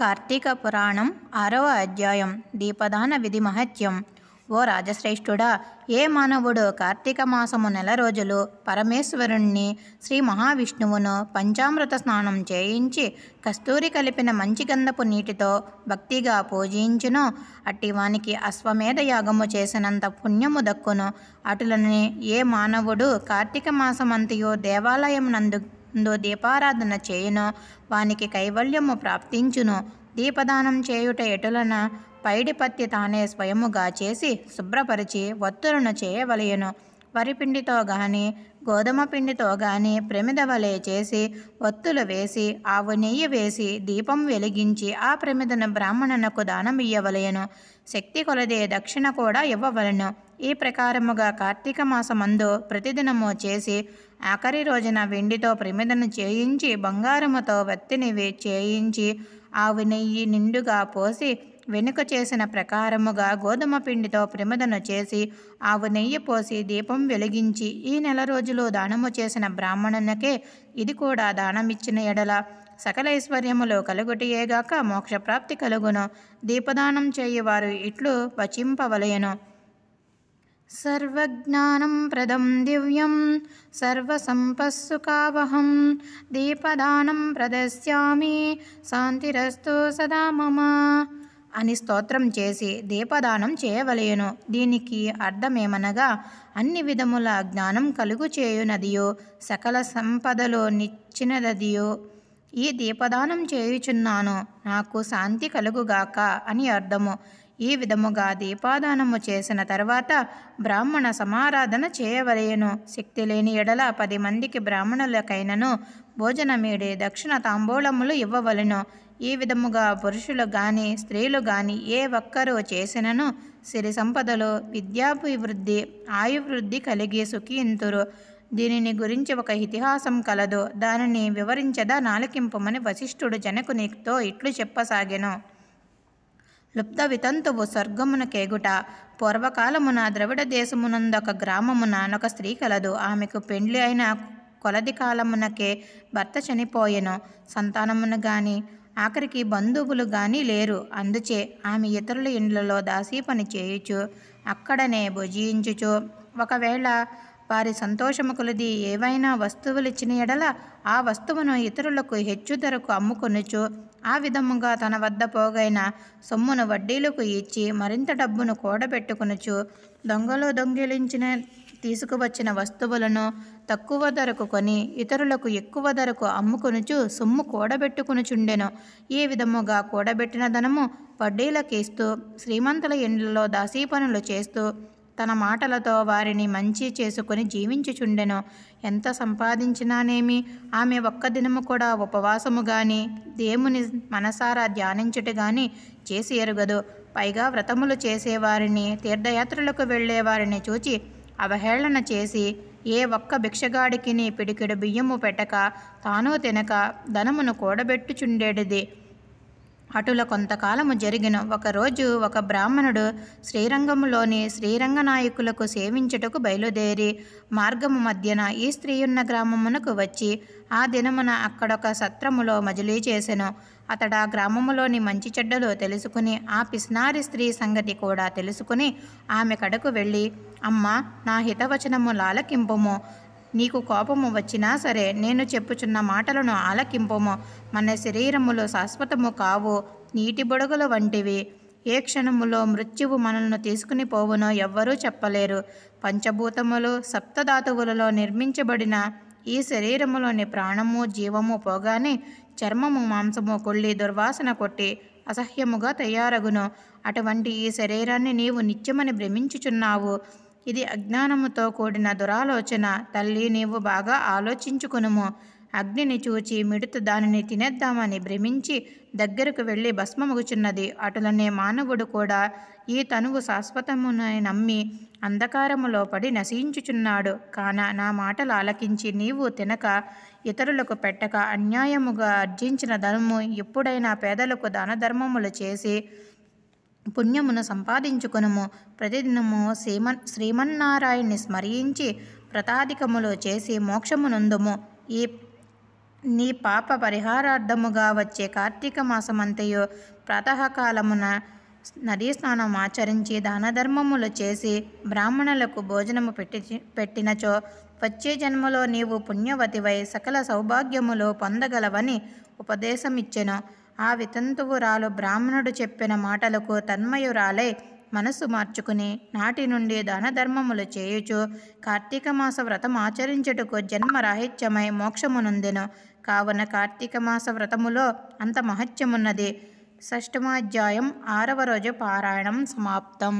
కార్తీక పురాణం ఆరవ అధ్యాయం దీపదాన విధి మహత్యం ఓ రాజశ్రేష్ఠుడా ఏ మానవుడు కార్తీక మాసము నెల రోజులు పరమేశ్వరుణ్ణి శ్రీ మహావిష్ణువును పంచామృత స్నానం చేయించి కస్తూరి కలిపిన మంచి గంధపు నీటితో భక్తిగా పూజించును అట్టివానికి అశ్వమేధ యాగము చేసినంత పుణ్యము దక్కును అటులని ఏ మానవుడు కార్తీక మాసమంతయో దేవాలయం నందు ముందు దీపారాధన చేయును వానికి కైవల్యము ప్రాప్తించును దీపదానం చేయుట ఎటులన పైడిపత్తి తానే స్వయముగా చేసి శుభ్రపరిచి ఒత్తులను చేయవలయను వరిపిండితో గాని గోధుమ పిండితో గాని ప్రమిద వలె చేసి ఒత్తులు వేసి ఆవు నెయ్యి వేసి దీపం వెలిగించి ఆ ప్రమిదను బ్రాహ్మణునకు దానం ఇయ్యవలయను శక్తి కొలదే దక్షిణ కూడా ఇవ్వవలను ఈ ప్రకారముగా కార్తీక మాసమందు ప్రతిదినము చేసి ఆఖరి రోజున వెండితో ప్రమిదను చేయించి బంగారముతో వత్తినివి చేయించి ఆ నెయ్యి నిండుగా పోసి వెనుక చేసిన ప్రకారముగా గోధుమ పిండితో ప్రమిదను చేసి ఆవు నెయ్యి పోసి దీపం వెలిగించి ఈ నెల రోజులు దానము చేసిన బ్రాహ్మణునకే ఇది కూడా దానమిచ్చిన ఎడల సకల ఐశ్వర్యములు కలుగుటియేగాక మోక్షప్రాప్తి కలుగును దీపదానం చేయువారు ఇట్లు వచింపవలయను సర్వజ్ఞానం ప్రదం దివ్యం సర్వసంపస్సుకావహం దీపదానం ప్రదశ్యామి శాంతిరస్తు సదా మమ అని స్తోత్రం చేసి దీపదానం చేయవలేను దీనికి అర్థమేమనగా అన్ని విధముల జ్ఞానం కలుగు చేయునదియో సకల సంపదలో నిచ్చినదదియో ఈ దీపదానం చేయుచున్నాను నాకు శాంతి కలుగుగాక అని అర్థము ఈ విధముగా దీపాదానము చేసిన తర్వాత బ్రాహ్మణ సమారాధన చేయవలయను శక్తి లేని ఎడల పది మందికి బ్రాహ్మణులకైనను భోజనమేడే దక్షిణ తాంబూలములు ఇవ్వవలను ఈ విధముగా పురుషులు గాని స్త్రీలు గాని ఏ ఒక్కరూ చేసినను సిరి సంపదలు విద్యాభివృద్ధి ఆయువృద్ధి కలిగి సుఖీంతురు దీనిని గురించి ఒక ఇతిహాసం కలదు దానిని వివరించదా నాలకింపుమని వశిష్ఠుడు జనకునితో ఇట్లు చెప్పసాగెను లుప్త వితంతువు స్వర్గమున కేగుట పూర్వకాలమున ద్రవిడ దేశమునందొక గ్రామమున నొక స్త్రీ కలదు ఆమెకు పెండ్లి అయిన కొలది కాలమునకే భర్త చనిపోయెను సంతానమును గాని ఆఖరికి బంధువులు గాని లేరు అందుచే ఆమె ఇతరుల ఇండ్లలో దాసీ పని చేయుచు అక్కడనే భుజించుచు ఒకవేళ వారి సంతోషము కొలది ఏవైనా వస్తువులు ఇచ్చిన ఎడల ఆ వస్తువును ఇతరులకు హెచ్చు ధరకు అమ్ముకొనుచు ఆ విధముగా తన వద్ద పోగైన సొమ్మును వడ్డీలకు ఇచ్చి మరింత డబ్బును కూడబెట్టుకునుచు దొంగలో దొంగిలించిన తీసుకువచ్చిన వస్తువులను తక్కువ ధరకు కొని ఇతరులకు ఎక్కువ ధరకు అమ్ముకునుచు సొమ్ము కూడబెట్టుకునుచుండెను ఈ విధముగా కూడబెట్టిన ధనము ఇస్తూ శ్రీమంతుల ఇండ్లలో దాసీ పనులు చేస్తూ తన మాటలతో వారిని మంచి చేసుకుని జీవించుచుండెను ఎంత సంపాదించినానేమి ఆమె ఒక్క దినము కూడా ఉపవాసము గాని దేవుని మనసారా ధ్యానించుట గాని చేసి ఎరుగదు పైగా వ్రతములు చేసేవారిని తీర్థయాత్రలకు వెళ్ళేవారిని చూచి అవహేళన చేసి ఏ ఒక్క భిక్షగాడికి పిడికిడు బియ్యము పెట్టక తాను తినక ధనమును కూడబెట్టుచుండేటిది అటుల కొంతకాలము జరిగిన ఒకరోజు ఒక బ్రాహ్మణుడు శ్రీరంగములోని శ్రీరంగనాయకులకు నాయకులకు సేవించుటకు బయలుదేరి మార్గము మధ్యన ఈ స్త్రీయున్న గ్రామమునకు వచ్చి ఆ దినమున అక్కడొక సత్రములో మజిలీ చేసెను అతడు ఆ గ్రామములోని మంచి చెడ్డలు తెలుసుకుని ఆ పిస్నారి స్త్రీ సంగతి కూడా తెలుసుకుని ఆమె కడకు వెళ్ళి అమ్మ నా హితవచనము లాలకింపుము నీకు కోపము వచ్చినా సరే నేను చెప్పుచున్న మాటలను ఆలకింపము మన శరీరములో శాశ్వతము కావు నీటి బుడగల వంటివి ఏ క్షణములో మృత్యువు మనల్ని తీసుకుని పోవునో ఎవ్వరూ చెప్పలేరు పంచభూతములు సప్తధాతువులలో నిర్మించబడిన ఈ శరీరములోని ప్రాణము జీవము పోగానే చర్మము మాంసము కొళ్ళి దుర్వాసన కొట్టి అసహ్యముగా తయారగును అటువంటి ఈ శరీరాన్ని నీవు నిత్యమని భ్రమించుచున్నావు ఇది అజ్ఞానముతో కూడిన దురాలోచన తల్లి నీవు బాగా ఆలోచించుకునుము అగ్నిని చూచి మిడుతు దానిని తినేద్దామని భ్రమించి దగ్గరకు వెళ్ళి భస్మముగుచున్నది అటులనే మానవుడు కూడా ఈ తనువు శాశ్వతమునని నమ్మి అంధకారములో పడి నశించుచున్నాడు కాన నా మాటలు ఆలకించి నీవు తినక ఇతరులకు పెట్టక అన్యాయముగా అర్జించిన ధనము ఎప్పుడైనా పేదలకు దాన ధర్మములు చేసి పుణ్యమును సంపాదించుకునము ప్రతిదినము శ్రీమన్ శ్రీమన్నారాయణ్ణి స్మరించి ప్రతాధికములు చేసి మోక్షమునందుము ఈ నీ పాప పరిహారార్థముగా వచ్చే కార్తీక మాసమంతయు ప్రాతకాలమున నదీ స్నానం ఆచరించి దానధర్మములు చేసి బ్రాహ్మణులకు భోజనము పెట్టి పెట్టినచో వచ్చే జన్మలో నీవు పుణ్యవతివై సకల సౌభాగ్యములు పొందగలవని ఉపదేశమిచ్చెను ఆ వితంతువురాలు బ్రాహ్మణుడు చెప్పిన మాటలకు తన్మయురాలై మనసు మార్చుకుని నాటి నుండి ధర్మములు చేయుచు కార్తీక మాస వ్రతం ఆచరించుటకు జన్మరాహిత్యమై మోక్షమునుందెను కావున కార్తీక మాస వ్రతములో అంత మహత్యమున్నది షష్ఠమాధ్యాయం ఆరవ రోజు పారాయణం సమాప్తం